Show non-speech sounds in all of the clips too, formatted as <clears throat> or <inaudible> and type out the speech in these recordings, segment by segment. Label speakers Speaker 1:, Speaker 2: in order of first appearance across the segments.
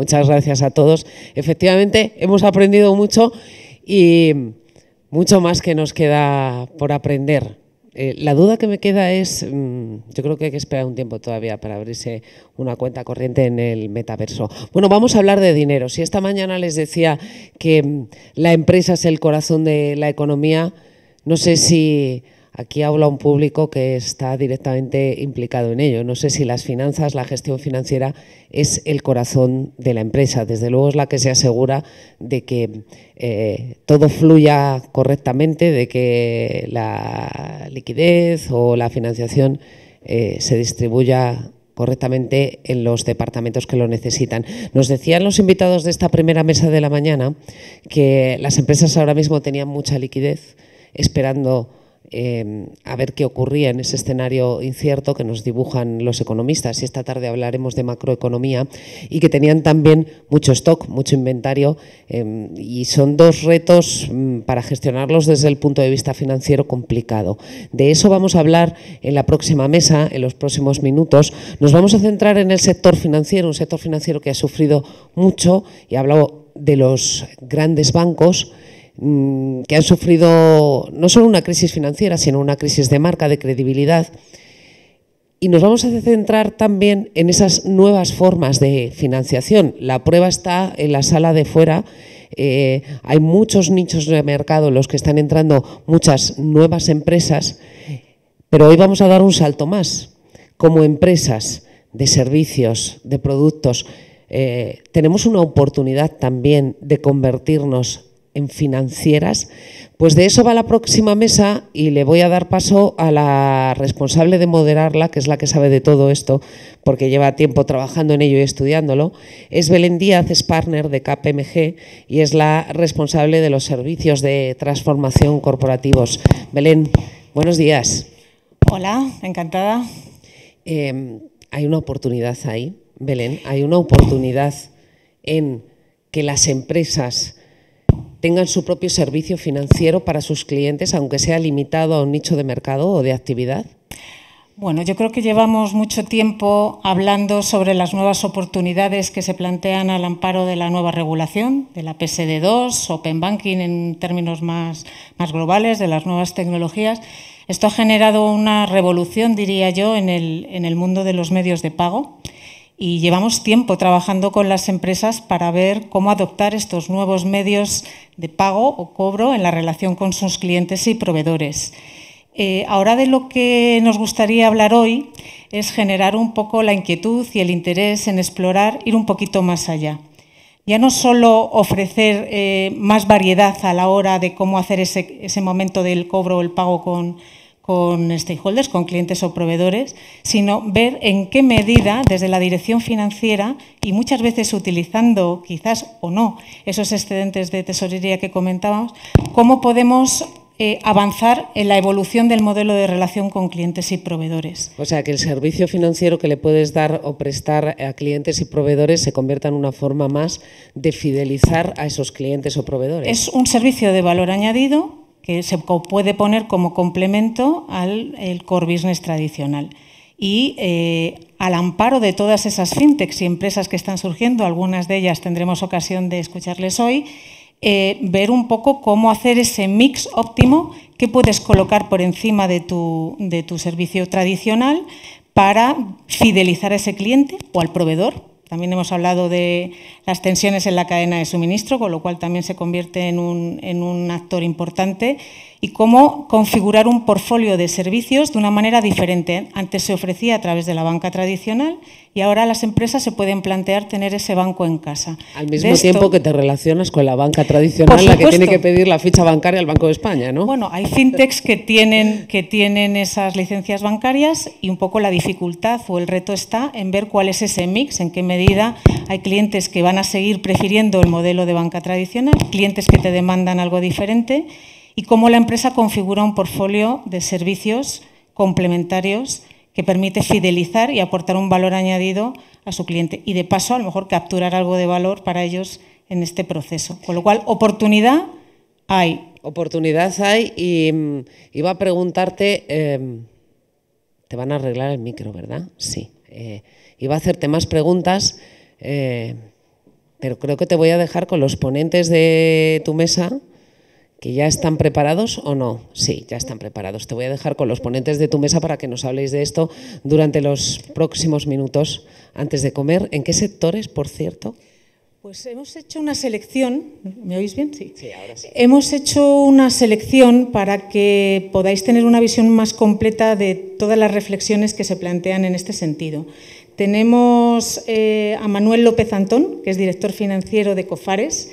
Speaker 1: muchas gracias a todos. Efectivamente, hemos aprendido mucho y mucho más que nos queda por aprender. Eh, la duda que me queda es, mm, yo creo que hay que esperar un tiempo todavía para abrirse una cuenta corriente en el metaverso. Bueno, vamos a hablar de dinero. Si esta mañana les decía que mm, la empresa es el corazón de la economía, no sé si Aquí habla un público que está directamente implicado en ello. No sé si las finanzas, la gestión financiera es el corazón de la empresa. Desde luego es la que se asegura de que eh, todo fluya correctamente, de que la liquidez o la financiación eh, se distribuya correctamente en los departamentos que lo necesitan. Nos decían los invitados de esta primera mesa de la mañana que las empresas ahora mismo tenían mucha liquidez esperando Em, a ver qué ocurría en ese escenario incierto que nos dibujan los economistas. Y esta tarde hablaremos de macroeconomía y que tenían también mucho stock, mucho inventario. Em, y son dos retos mm, para gestionarlos desde el punto de vista financiero complicado. De eso vamos a hablar en la próxima mesa, en los próximos minutos. Nos vamos a centrar en el sector financiero, un sector financiero que ha sufrido mucho y ha hablado de los grandes bancos Mm, que han sufrido no solo una crisis financiera, sino una crisis de marca, de credibilidad. Y nos vamos a centrar también en esas nuevas formas de financiación. La prueba está en la sala de fuera. Eh, hay muchos nichos de mercado en los que están entrando muchas nuevas empresas, pero hoy vamos a dar un salto más. Como empresas de servicios, de productos, eh, tenemos una oportunidad también de convertirnos en financieras. Pues de eso va la próxima mesa y le voy a dar paso a la responsable de moderarla, que es la que sabe de todo esto, porque lleva tiempo trabajando en ello y estudiándolo. Es Belén Díaz, es partner de KPMG y es la responsable de los servicios de transformación corporativos. Belén, buenos días. Hola, encantada. Em, hay una oportunidad ahí, Belén, hay una oportunidad en que las empresas tengan su propio servicio financiero para sus clientes, aunque sea limitado a un nicho de mercado o de actividad?
Speaker 2: Bueno, yo creo que llevamos mucho tiempo hablando sobre las nuevas oportunidades que se plantean al amparo de la nueva regulación, de la PSD2, Open Banking en términos más, globales, de las nuevas tecnologías. Esto ha generado una revolución, diría yo, en el mundo de los medios de pago y llevamos tiempo trabajando con las empresas para ver cómo adoptar estos nuevos medios de pago o cobro en la relación con sus clientes y proveedores. Eh, ahora de lo que nos gustaría hablar hoy es generar un poco la inquietud y el interés en explorar, ir un poquito más allá. Ya no solo ofrecer eh, más variedad a la hora de cómo hacer ese, ese momento del cobro o el pago con, con stakeholders, con clientes o proveedores, sino ver en qué medida desde la dirección financiera y muchas veces utilizando quizás o no esos excedentes de tesorería que comentábamos, cómo podemos eh, avanzar en la evolución del modelo de relación con clientes y proveedores.
Speaker 1: O sea, que el servicio financiero que le puedes dar o prestar a clientes y proveedores se convierta en una forma más de fidelizar a esos clientes o proveedores. Es
Speaker 2: un servicio de valor añadido que se puede poner como complemento al core business tradicional. Y eh, al amparo de todas esas fintechs y empresas que están surgiendo, algunas de ellas tendremos ocasión de escucharles hoy, eh, ver un poco cómo hacer ese mix óptimo que puedes colocar por encima de tu, de tu servicio tradicional para fidelizar a ese cliente o al proveedor, también hemos hablado de las tensiones en la cadena de suministro, con lo cual también se convierte en un, actor importante y cómo configurar un portfolio de servicios de una manera diferente. Antes se ofrecía a través de la banca tradicional y ahora las empresas se pueden plantear tener ese banco en casa. Al mismo tiempo que
Speaker 1: te relacionas con la banca tradicional, la que tiene que pedir
Speaker 2: la ficha bancaria al Banco de España, ¿no? Bueno, hay fintechs tienen, que tienen esas licencias bancarias y un poco la dificultad o el reto está en ver cuál es ese mix, en qué medida hay clientes que van a seguir prefiriendo el modelo de banca tradicional, clientes que te demandan algo diferente y cómo la empresa configura un portfolio de servicios complementarios que permite fidelizar y aportar un valor añadido a su cliente y de paso a lo mejor capturar algo de valor para ellos en este proceso. Con lo cual, oportunidad hay. Oportunidad hay y mm, iba a
Speaker 1: preguntarte, em, te van a arreglar el micro, ¿verdad? Sí. Eh, iba a hacerte más preguntas, eh, pero creo que te voy a dejar con los ponentes de tu mesa ¿Que ya están preparados o no? Sí, ya están preparados. Te voy a dejar con los ponentes de tu mesa para que nos habléis de esto durante los próximos minutos antes de comer. ¿En qué sectores, por cierto?
Speaker 2: Pues hemos hecho una selección, ¿me oís bien? Sí. ahora sí. Hemos hecho una selección para que podáis tener una visión más completa de todas las reflexiones que se plantean en este sentido. Tenemos eh, a Manuel López Antón, que es director financiero de COFARES,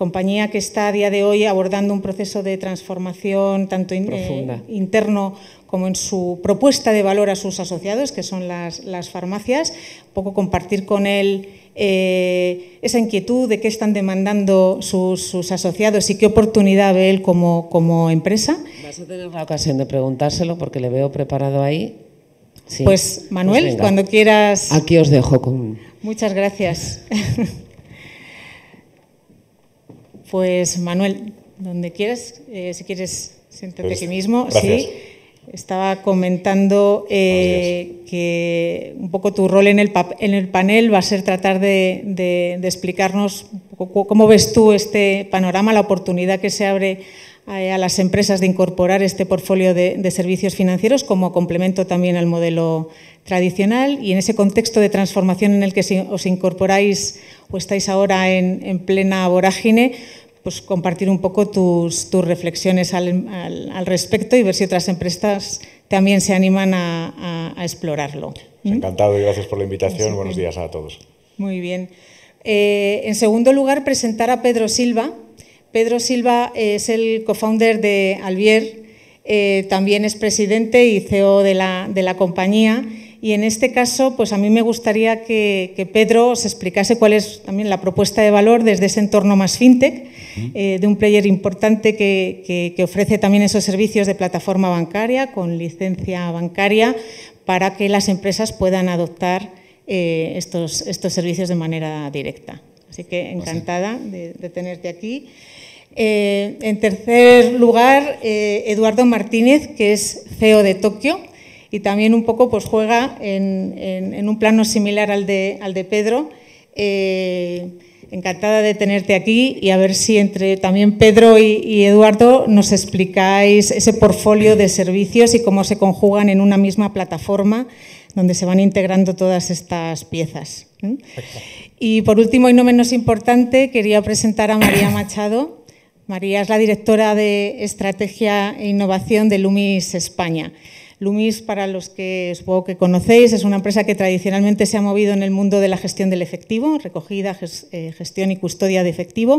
Speaker 2: compañía que está a día de hoy abordando un proceso de transformación tanto eh, interno como en su propuesta de valor a sus asociados, que son las, farmacias, un poco compartir con él eh, esa inquietud de qué están demandando sus, asociados y qué oportunidad ve él como, como empresa. Vas a tener la ocasión de preguntárselo porque le veo preparado ahí. Sí. Pues Manuel, pues cuando quieras. Aquí os dejo con. Muchas gracias. <laughs> Pues Manuel, donde quieras, eh, si quieres, siéntate pues, aquí mismo. Sí, estaba comentando eh, que un poco tu rol en el, en el panel va a ser tratar de, explicarnos cómo ves tú este panorama, la oportunidad que se abre eh, a las empresas de incorporar este portfolio de, servicios financieros como complemento también al modelo tradicional y en ese contexto de transformación en el que os incorporáis o estáis ahora en, en plena vorágine, pues, compartir un poco tus, reflexiones al, respecto y ver si otras empresas también se animan a, explorarlo.
Speaker 3: Pues ¿Mm? encantado y gracias por la invitación. Buenos días a todos.
Speaker 2: Muy bien. Eh, en segundo lugar, presentar a Pedro Silva. Pedro Silva es el cofounder de Alvier, eh, también es presidente y CEO de la, de la compañía y en este caso, pues a mí me gustaría que, Pedro os explicase cuál es también la propuesta de valor desde ese entorno más fintech, eh, de un player importante que, ofrece también esos servicios de plataforma bancaria con licencia bancaria para que las empresas puedan adoptar eh, estos, servicios de manera directa. Así que pues encantada de, tenerte aquí. Eh, en tercer lugar, Eduardo Martínez, que es CEO de Tokio y también un poco pues, juega en, un plano similar al de, Pedro. Eh, encantada de tenerte aquí y a ver si entre también Pedro y, Eduardo nos explicáis ese portfolio de servicios y cómo se conjugan en una misma plataforma donde se van integrando todas estas piezas. Y por último y no menos importante, quería presentar a María <coughs> Machado. María es la directora de Estrategia e Innovación de Lumis España. Lumis, para los que supongo que conocéis, es una empresa que tradicionalmente se ha movido en el mundo de la gestión del efectivo, recogida, eh, gestión y custodia de efectivo,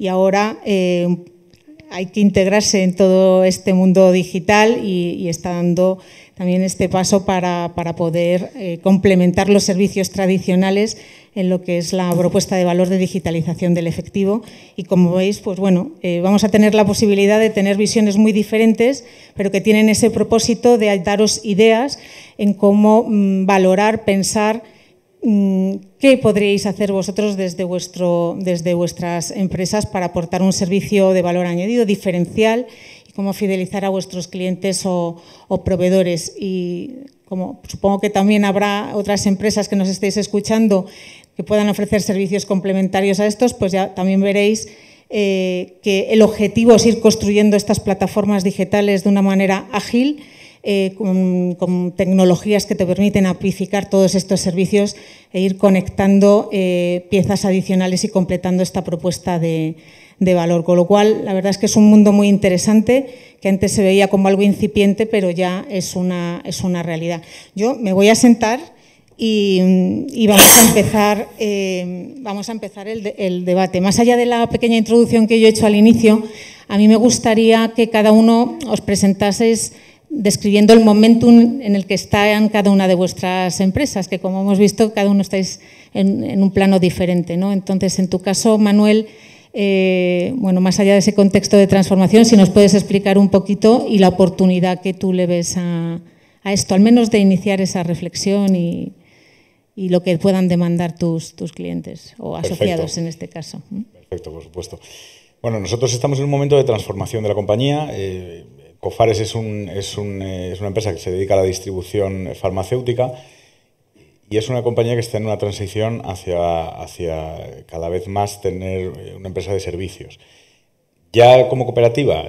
Speaker 2: y ahora eh, hay que integrarse en todo este mundo digital y, está dando también este paso para, poder eh, complementar los servicios tradicionales en lo que es la propuesta de valor de digitalización del efectivo. Y como veis, pues bueno, eh, vamos a tener la posibilidad de tener visiones muy diferentes, pero que tienen ese propósito de daros ideas en cómo mm, valorar, pensar mm, qué podríais hacer vosotros desde, vuestro, desde vuestras empresas para aportar un servicio de valor añadido, diferencial, y cómo fidelizar a vuestros clientes o, o proveedores. Y como supongo que también habrá otras empresas que nos estéis escuchando que puedan ofrecer servicios complementarios a estos, pues ya también veréis eh, que el objetivo es ir construyendo estas plataformas digitales de una manera ágil, eh, con, tecnologías que te permiten amplificar todos estos servicios e ir conectando eh, piezas adicionales y completando esta propuesta de, valor. Con lo cual, la verdad es que es un mundo muy interesante que antes se veía como algo incipiente, pero ya es una, es una realidad. Yo me voy a sentar y, vamos a empezar, eh, vamos a empezar el, debate. Más allá de la pequeña introducción que yo he hecho al inicio, a mí me gustaría que cada uno os presentaseis describiendo el momentum en el que están cada una de vuestras empresas, que como hemos visto, cada uno estáis en, un plano diferente. Entonces, en tu caso, Manuel, eh, bueno, más allá de ese contexto de transformación, si nos puedes explicar un poquito y la oportunidad que tú le ves a esto, al menos de iniciar esa reflexión y, y lo que puedan demandar tus, clientes o asociados en este caso.
Speaker 3: Perfecto, por supuesto. Bueno, nosotros estamos en un momento de transformación de la compañía. Eh, Cofares es, un, es, un, eh, es una empresa que se dedica a la distribución farmacéutica y es una compañía que está en una transición hacia, hacia cada vez más tener eh, una empresa de servicios. Ya como cooperativa,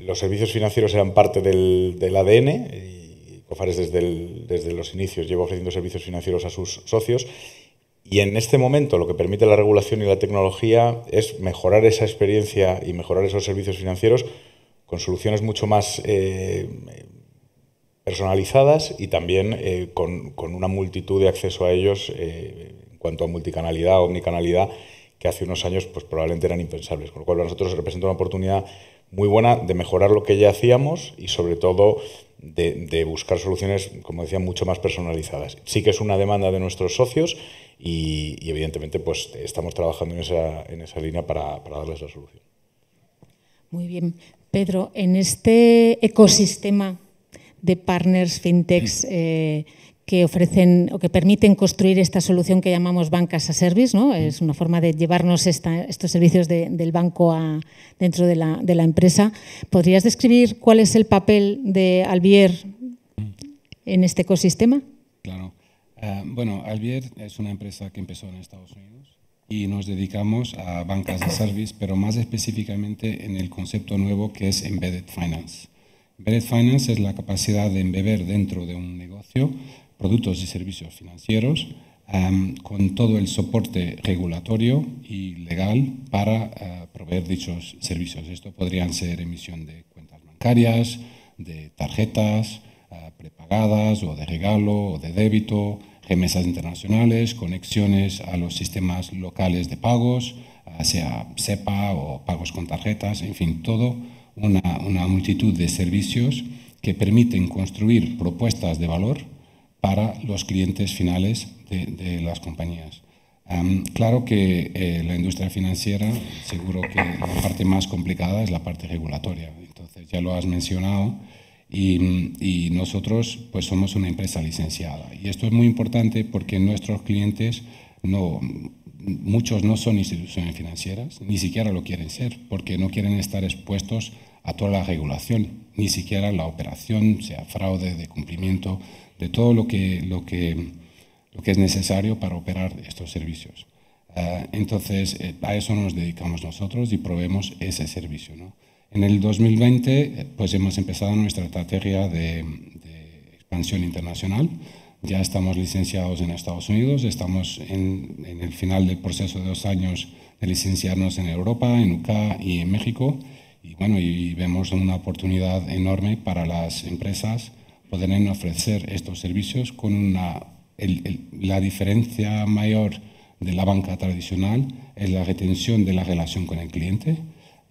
Speaker 3: los servicios financieros eran parte del, del ADN. Y Fares desde, desde los inicios lleva ofreciendo servicios financieros a sus socios y en este momento lo que permite la regulación y la tecnología es mejorar esa experiencia y mejorar esos servicios financieros con soluciones mucho más eh, personalizadas y también eh, con, una multitud de acceso a ellos eh, en cuanto a multicanalidad, omnicanalidad, que hace unos años pues, probablemente eran impensables. Con lo cual para nosotros representa una oportunidad muy buena de mejorar lo que ya hacíamos y sobre todo de, buscar soluciones, como decía, mucho más personalizadas. Sí que es una demanda de nuestros socios y, evidentemente pues estamos trabajando en esa, en esa línea para, darles la solución.
Speaker 2: Muy bien. Pedro, en este ecosistema de partners fintechs eh, que ofrecen o que permiten construir esta solución que llamamos bancas a service, ¿no? Mm. Es una forma de llevarnos estos servicios del banco a, dentro de la, empresa. ¿Podrías describir cuál es el papel de Alvier mm. en este ecosistema?
Speaker 4: Claro. Eh, bueno, Alvier es una empresa que empezó en Estados Unidos y nos dedicamos a bancas a service, pero más específicamente en el concepto nuevo que es Embedded Finance. Embedded Finance es la capacidad de embeber dentro de un negocio productos y servicios financieros con todo el soporte regulatorio y legal para eh, proveer dichos servicios. Esto podrían ser emisión de cuentas bancarias, de tarjetas eh, prepagadas o de regalo o de débito, remesas internacionales, conexiones a los sistemas locales de pagos, eh, sea SEPA o pagos con tarjetas, en fin, todo una multitud de servicios que permiten construir propuestas de valor para los clientes finales de, las compañías. claro que eh, la industria financiera, seguro que la parte más complicada es la parte regulatoria. Entonces, ya lo has mencionado. Y, nosotros pues somos una empresa licenciada. Y esto es muy importante porque nuestros clientes, no, muchos no son instituciones financieras, ni siquiera lo quieren ser, porque no quieren estar expuestos a toda la regulación, ni siquiera la operación, sea fraude, de cumplimiento, de todo lo que, lo que, es necesario para operar estos servicios. Ah, entonces, eh, a eso nos dedicamos nosotros y proveemos ese servicio. En el 2020, eh, pues hemos empezado nuestra estrategia de, expansión internacional. Ya estamos licenciados en Estados Unidos, estamos en, el final del proceso de dos años de licenciarnos en Europa, en UK y en México. Y bueno, y vemos una oportunidad enorme para las empresas podrán ofrecer estos servicios con una, la diferencia mayor de la banca tradicional es la retención de la relación con el cliente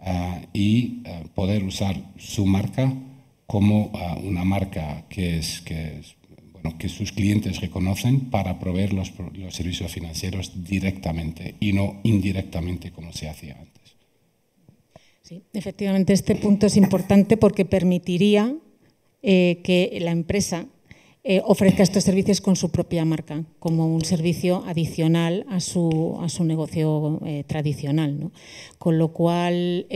Speaker 4: eh, y eh, poder usar su marca como eh, una marca que, es, que, que sus clientes reconocen para proveer los, los servicios financieros directamente y no indirectamente como se hacía antes.
Speaker 2: Sí, efectivamente este punto es importante porque permitiría eh, que la empresa eh, ofrezca estos servicios con su propia marca, como un servicio adicional a su, negocio eh, tradicional. Con lo cual,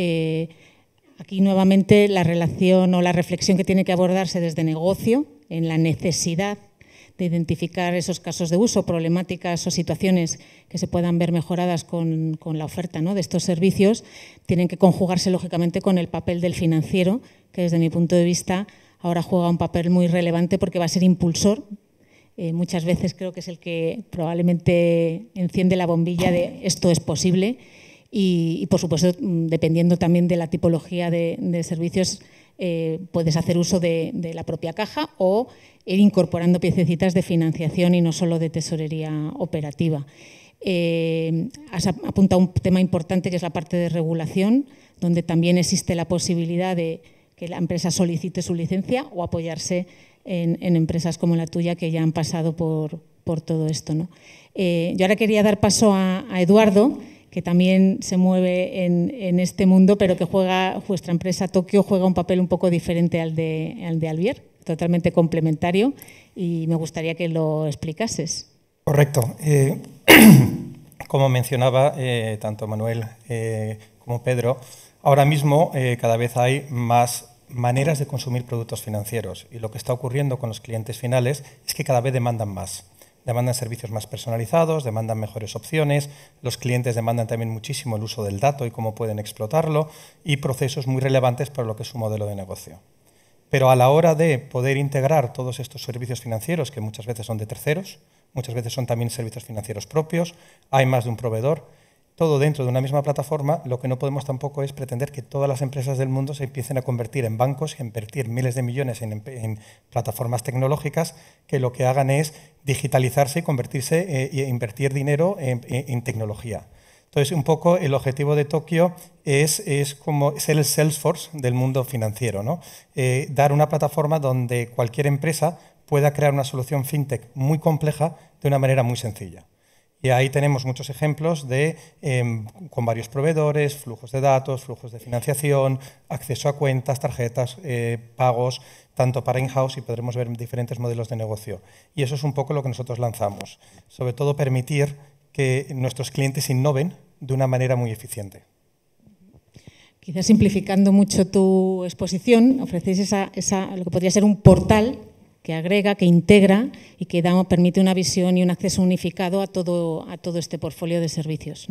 Speaker 2: aquí nuevamente la relación o la reflexión que tiene que abordarse desde negocio en la necesidad de identificar esos casos de uso, problemáticas o situaciones que se puedan ver mejoradas con, con la oferta de estos servicios, tienen que conjugarse lógicamente con el papel del financiero, que desde mi punto de vista ahora juega un papel muy relevante porque va a ser impulsor. Eh, muchas veces creo que es el que probablemente enciende la bombilla de esto es posible y, por supuesto, mm, dependiendo también de la tipología de, servicios, eh, puedes hacer uso de, la propia caja o ir incorporando piececitas de financiación y no solo de tesorería operativa. Eh, has apuntado un tema importante que es la parte de regulación, donde también existe la posibilidad de que la empresa solicite su licencia o apoyarse en, empresas como la tuya que ya han pasado por, todo esto. ¿no? Eh, yo ahora quería dar paso a, Eduardo, que también se mueve en, este mundo, pero que juega, vuestra empresa Tokio juega un papel un poco diferente al de, al Alvier, totalmente complementario, y me gustaría que lo explicases.
Speaker 5: Correcto. Eh, <clears throat> como mencionaba eh, tanto Manuel como Pedro, Ahora mismo eh, cada vez hay más maneras de consumir productos financieros y lo que está ocurriendo con los clientes finales es que cada vez demandan más. Demandan servicios más personalizados, demandan mejores opciones, los clientes demandan también muchísimo el uso del dato y cómo pueden explotarlo y procesos muy relevantes para lo que es su modelo de negocio. Pero a la hora de poder integrar todos estos servicios financieros, que muchas veces son de terceros, muchas veces son también servicios financieros propios, hay más de un proveedor, todo dentro de una misma plataforma, lo que no podemos tampoco es pretender que todas las empresas del mundo se empiecen a convertir en bancos y a invertir miles de millones en, plataformas tecnológicas que lo que hagan es digitalizarse y convertirse e invertir dinero en, tecnología. Entonces, un poco el objetivo de Tokio es, como ser el Salesforce del mundo financiero, ¿no? Eh, dar una plataforma donde cualquier empresa pueda crear una solución fintech muy compleja de una manera muy sencilla. Y ahí tenemos muchos ejemplos de, em, con varios proveedores, flujos de datos, flujos de financiación, acceso a cuentas, tarjetas, eh, pagos, tanto para in-house y podremos ver diferentes modelos de negocio. Y eso es un poco lo que nosotros lanzamos. Sobre todo permitir que nuestros clientes innoven de una manera muy eficiente.
Speaker 2: Quizás simplificando mucho tu exposición, ofrecéis lo que podría ser un portal que agrega, que integra y que permite una visión y un acceso unificado a todo, este portfolio de servicios.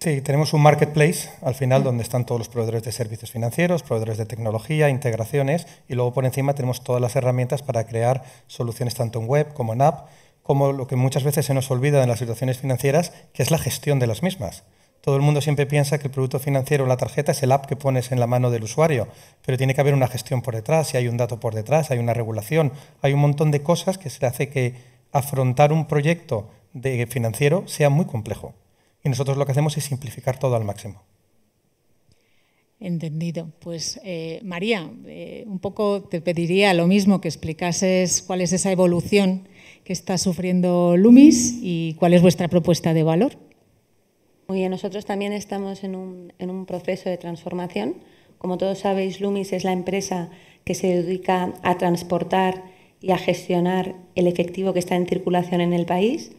Speaker 5: Sí, tenemos un marketplace al final donde están todos los proveedores de servicios financieros, proveedores de tecnología, integraciones y luego por encima tenemos todas las herramientas para crear soluciones tanto en web como en app, como lo que muchas veces se nos olvida en las situaciones financieras, que es la gestión de las mismas. Todo el mundo siempre piensa que el producto financiero o la tarjeta es el app que pones en la mano del usuario, pero tiene que haber una gestión por detrás, si hay un dato por detrás, hay una regulación, hay un montón de cosas que se hace que afrontar un proyecto de financiero sea muy complejo. Y nosotros lo que hacemos es simplificar todo al máximo.
Speaker 2: Entendido. Pues eh, María, eh, un poco te pediría lo mismo que explicases cuál es esa evolución que está sufriendo Lumis y cuál es vuestra propuesta de valor.
Speaker 6: Oye, nosotros también estamos en un, proceso de transformación. Como todos sabéis, Lumis es la empresa que se dedica a transportar y a gestionar el efectivo que está en circulación en el país.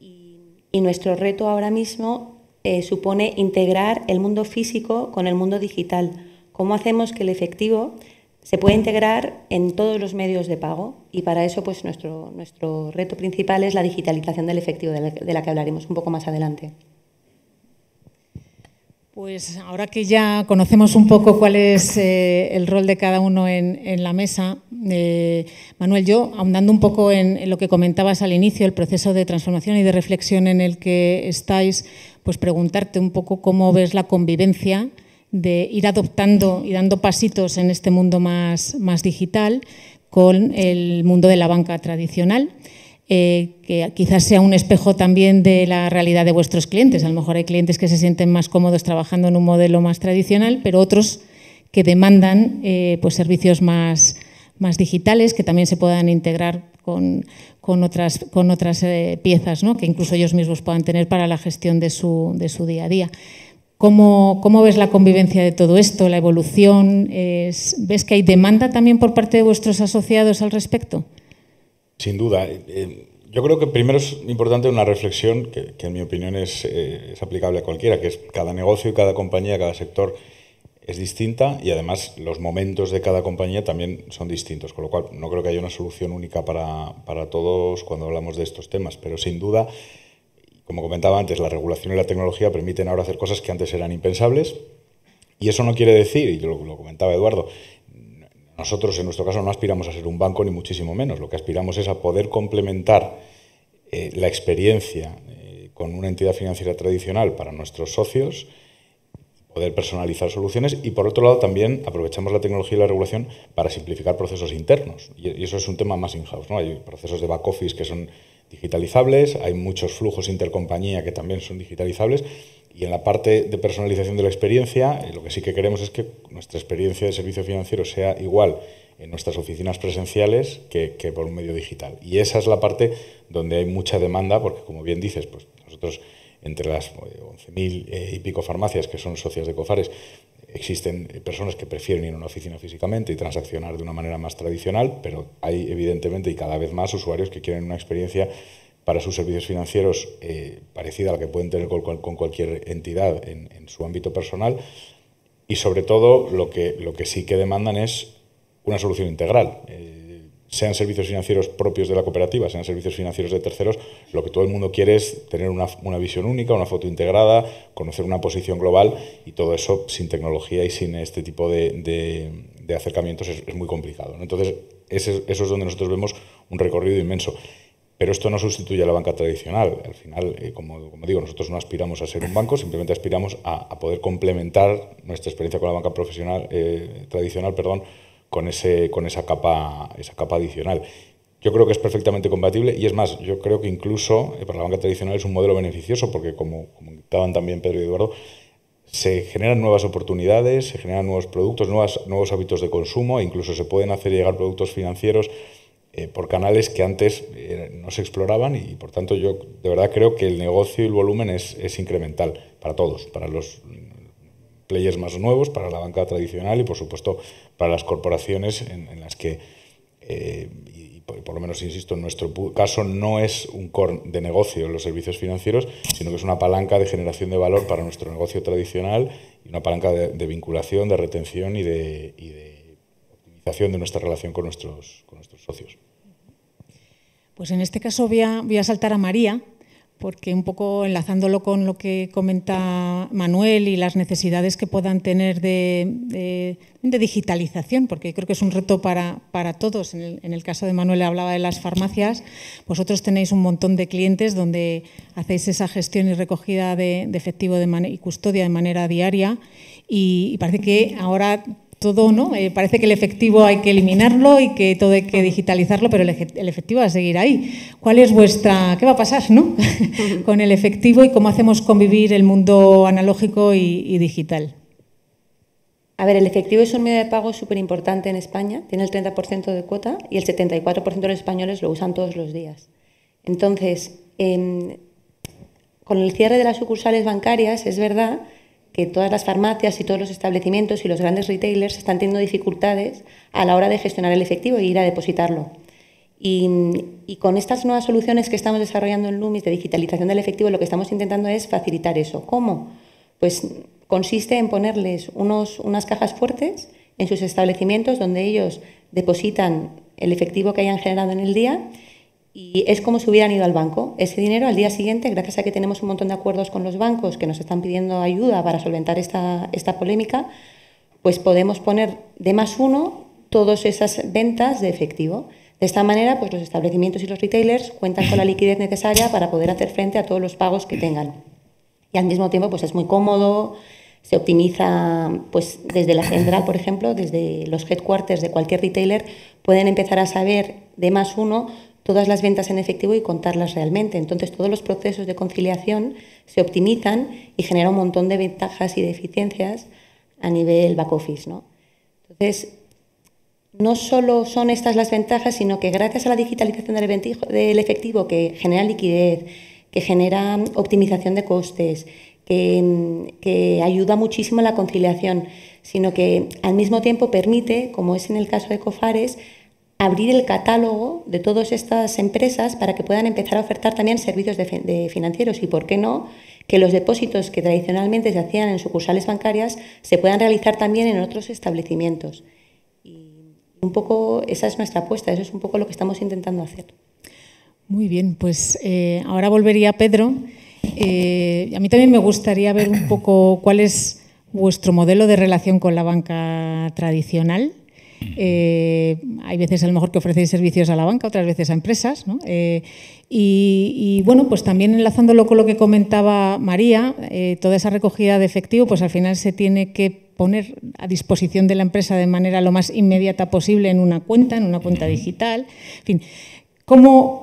Speaker 6: Y, nuestro reto ahora mismo eh, supone integrar el mundo físico con el mundo digital. ¿Cómo hacemos que el efectivo se pueda integrar en todos los medios de pago? Y para eso, pues nuestro, reto principal es la digitalización del efectivo, de la que hablaremos un poco más adelante.
Speaker 2: Pues ahora que ya conocemos un poco cuál es eh, el rol de cada uno en, la mesa, eh, Manuel, yo, ahondando un poco en, lo que comentabas al inicio, el proceso de transformación y de reflexión en el que estáis, pues preguntarte un poco cómo ves la convivencia de ir adoptando y dando pasitos en este mundo más digital con el mundo de la banca tradicional. Eh, que quizás sea un espejo también de la realidad de vuestros clientes. A lo mejor hay clientes que se sienten más cómodos trabajando en un modelo más tradicional, pero otros que demandan eh, pues, servicios más, digitales que también se puedan integrar con, otras, eh, piezas que incluso ellos mismos puedan tener para la gestión de su, día a día. ¿Cómo, ¿Cómo, ves la convivencia de todo esto, la evolución? ¿Ves que hay demanda también por parte de vuestros asociados al respecto?
Speaker 3: Sin duda. Eh, eh, yo creo que primero es importante una reflexión que, en mi opinión eh, es, aplicable a cualquiera, que es cada negocio y cada compañía, cada sector es distinta y además los momentos de cada compañía también son distintos, con lo cual no creo que haya una solución única para, todos cuando hablamos de estos temas, pero sin duda, como comentaba antes, la regulación y la tecnología permiten ahora hacer cosas que antes eran impensables y eso no quiere decir, y yo lo comentaba Eduardo, nosotros, en nuestro caso, no aspiramos a ser un banco, ni muchísimo menos. Lo que aspiramos es a poder complementar eh, la experiencia eh, con una entidad financiera tradicional para nuestros socios, poder personalizar soluciones y, por otro lado, también aprovechamos la tecnología y la regulación para simplificar procesos internos. Y, eso es un tema más in-house. ¿no? Hay procesos de back-office que son digitalizables, hay muchos flujos intercompañía que también son digitalizables y en la parte de personalización de la experiencia, eh, lo que sí que queremos es que nuestra experiencia de servicio financiero sea igual en nuestras oficinas presenciales que, por un medio digital. Y esa es la parte donde hay mucha demanda, porque como bien dices, pues nosotros entre las 11.000 eh, eh, y pico farmacias que son socias de COFARES Existen eh, personas que prefieren ir a una oficina físicamente y transaccionar de una manera más tradicional, pero hay evidentemente y cada vez más usuarios que quieren una experiencia para sus servicios financieros eh, parecida a la que pueden tener con, cualquier entidad en, su ámbito personal y sobre todo lo que, lo que sí que demandan es una solución integral. Eh, sean servicios financieros propios de la cooperativa, sean servicios financieros de terceros, lo que todo el mundo quiere es tener una, visión única, una foto integrada, conocer una posición global y todo eso sin tecnología y sin este tipo de, acercamientos es, muy complicado. Entonces, eso es donde nosotros vemos un recorrido inmenso. Pero esto no sustituye a la banca tradicional. Al final, eh, como, como, digo, nosotros no aspiramos a ser un banco, simplemente aspiramos a, poder complementar nuestra experiencia con la banca profesional eh, tradicional, perdón, con, ese, con esa, capa, esa capa adicional. Yo creo que es perfectamente compatible y es más, yo creo que incluso eh, para la banca tradicional es un modelo beneficioso porque, como comentaban también Pedro y Eduardo, se generan nuevas oportunidades, se generan nuevos productos, nuevos hábitos de consumo, incluso se pueden hacer llegar productos financieros eh, por canales que antes eh, no se exploraban y por tanto yo de verdad creo que el negocio y el volumen es, es incremental para todos, para los players más nuevos, para la banca tradicional y, por supuesto, para las corporaciones en, las que, eh, y por, lo menos insisto, en nuestro caso no es un core de negocio los servicios financieros, sino que es una palanca de generación de valor para nuestro negocio tradicional y una palanca de, vinculación, de retención y de, optimización de nuestra relación con nuestros, nuestros socios.
Speaker 2: Pues en este caso voy a saltar a María, porque un poco enlazándolo con lo que comenta Manuel y las necesidades que puedan tener de, digitalización, porque creo que es un reto para, todos. En el, caso de Manuel hablaba de las farmacias, vosotros tenéis un montón de clientes donde hacéis esa gestión y recogida de, efectivo de y custodia de manera diaria y parece que ahora todo, ¿no? Eh, parece que el efectivo hay que eliminarlo y que todo hay que digitalizarlo, pero el, efectivo va a seguir ahí. ¿Cuál es vuestra, qué va a pasar, ¿no? <laughs> Con el efectivo y cómo hacemos convivir el mundo analógico y, digital.
Speaker 6: A ver, el efectivo es un medio de pago súper importante en España, tiene el 30% de cuota y el 74% de los españoles lo usan todos los días. Entonces, em, con el cierre de las sucursales bancarias, es verdad que todas las farmacias y todos los establecimientos y los grandes retailers están teniendo dificultades a la hora de gestionar el efectivo y e ir a depositarlo. Y, con estas nuevas soluciones que estamos desarrollando en LUMIS de digitalización del efectivo, lo que estamos intentando es facilitar eso. ¿Cómo? Pues consiste en ponerles unas cajas fuertes en sus establecimientos donde ellos depositan el efectivo que hayan generado en el día y es como si hubieran ido al banco. Ese dinero al día siguiente, gracias a que tenemos un montón de acuerdos con los bancos que nos están pidiendo ayuda para solventar esta, polémica, pues podemos poner de más uno todas esas ventas de efectivo. De esta manera, pues los establecimientos y los retailers cuentan con la <coughs> liquidez necesaria para poder hacer frente a todos los pagos que tengan. Y al mismo tiempo, pues es muy cómodo, se optimiza pues desde la central, por ejemplo, desde los headquarters de cualquier retailer, pueden empezar a saber de más uno todas las ventas en efectivo y contarlas realmente. Entonces todos los procesos de conciliación se optimizan y genera un montón de ventajas y de eficiencias a nivel back office. ¿no? Entonces, no solo son estas las ventajas, sino que gracias a la digitalización del efectivo, que genera liquidez, que genera optimización de costes, que, que, ayuda muchísimo a la conciliación, sino que al mismo tiempo permite, como es en el caso de COFARES, abrir el catálogo de todas estas empresas para que puedan empezar a ofertar también servicios de, financieros y, ¿por qué no?, que los depósitos que tradicionalmente se hacían en sucursales bancarias se puedan realizar también en otros establecimientos. Y un poco esa es nuestra apuesta, eso es un poco lo que estamos intentando hacer.
Speaker 2: Muy bien, pues eh, ahora volvería Pedro. Eh, a mí también me gustaría ver un poco cuál es vuestro modelo de relación con la banca tradicional eh, hay veces a lo mejor que ofrecéis servicios a la banca, otras veces a empresas. Eh, y, bueno, pues también enlazándolo con lo que comentaba María, eh, toda esa recogida de efectivo, pues al final se tiene que poner a disposición de la empresa de manera lo más inmediata posible en una cuenta, en una cuenta digital. En fin, ¿Cómo,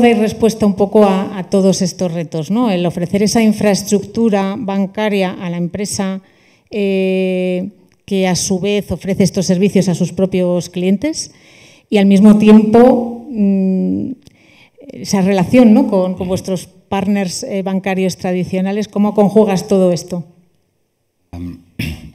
Speaker 2: dais respuesta un poco a, todos estos retos? El ofrecer esa infraestructura bancaria a la empresa que a su vez ofrece estos servicios a sus propios clientes y al mismo tiempo mm, esa relación con, vuestros partners eh, bancarios tradicionales, ¿cómo conjugas todo esto?
Speaker 4: <clears throat>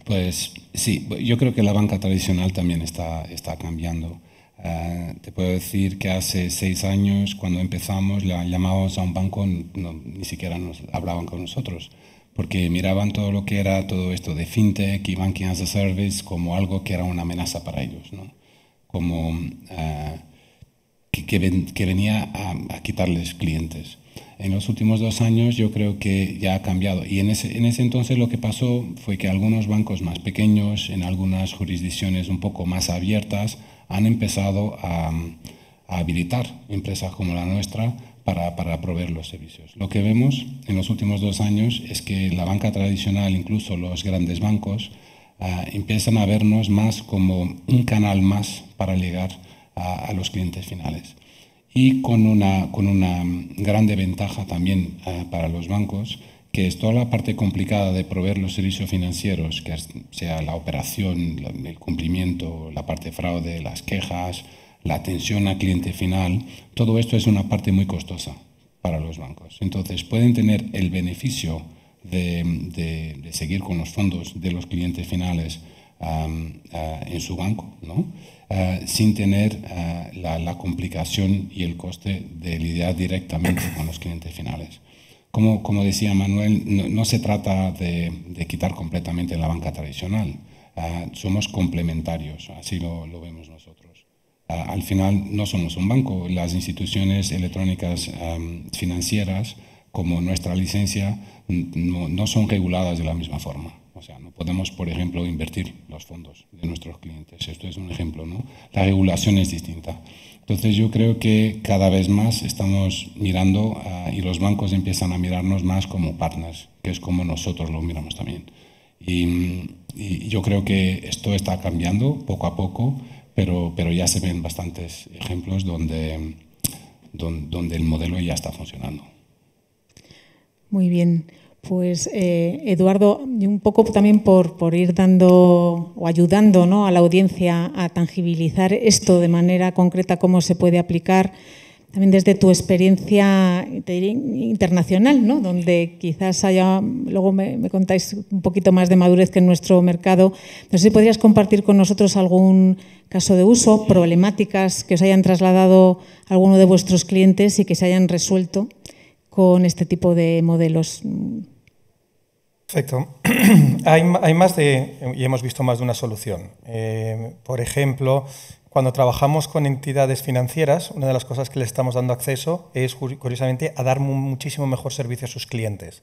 Speaker 4: Pues sí, yo creo que la banca tradicional también está, cambiando. Eh, te puedo decir que hace seis años, cuando empezamos, llamábamos a un banco, ni siquiera nos hablaban con nosotros porque miraban todo lo que era todo esto de fintech y banking as a service como algo que era una amenaza para ellos, ¿no? como ah, que, que, venía a, a, quitarles clientes. En los últimos dos años yo creo que ya ha cambiado y en ese, en ese entonces lo que pasó fue que algunos bancos más pequeños, en algunas jurisdicciones un poco más abiertas, han empezado a, a habilitar empresas como la nuestra para, para, proveer los servicios. Lo que vemos en los últimos dos años es que la banca tradicional, incluso los grandes bancos, ah, empiezan a vernos más como un canal más para llegar a, los clientes finales. Y con una, con una grande ventaja también ah, para los bancos, que es toda la parte complicada de proveer los servicios financieros, que sea la operación, el cumplimiento, la parte fraude, las quejas, la atención al cliente final, todo esto es una parte muy costosa para los bancos. Entonces pueden tener el beneficio de, seguir con los fondos de los clientes finales en su banco, ah, sin tener ah, la, complicación y el coste de lidiar directamente con los clientes finales. Como, decía Manuel, no, se trata de, quitar completamente la banca tradicional, ah, somos complementarios, así lo, lo vemos al final no somos un banco. Las instituciones electrónicas financieras, como nuestra licencia, no, son reguladas de la misma forma. O sea, no podemos, por ejemplo, invertir los fondos de nuestros clientes. Esto es un ejemplo, ¿no? La regulación es distinta. Entonces yo creo que cada vez más estamos mirando ah, y los bancos empiezan a mirarnos más como partners, que es como nosotros lo miramos también. y yo creo que esto está cambiando poco a poco pero, pero ya se ven bastantes ejemplos donde, donde, el modelo ya está
Speaker 2: funcionando. Muy bien. Pues eh, Eduardo, un poco también por, por ir dando o ayudando ¿no? a la audiencia a tangibilizar esto de manera concreta, cómo se puede aplicar también desde tu experiencia internacional, ¿no? donde quizás haya, luego me, contáis un poquito más de madurez que en nuestro mercado, no sé si podrías compartir con nosotros algún caso de uso, problemáticas que os hayan trasladado alguno de vuestros clientes y que se hayan resuelto con este tipo de modelos.
Speaker 5: Perfecto. <clears throat> hay, más de, y hemos visto más de una solución. Eh, por ejemplo, cuando trabajamos con entidades financieras, una de las cosas que le estamos dando acceso es, curiosamente, a dar muchísimo mejor servicio a sus clientes.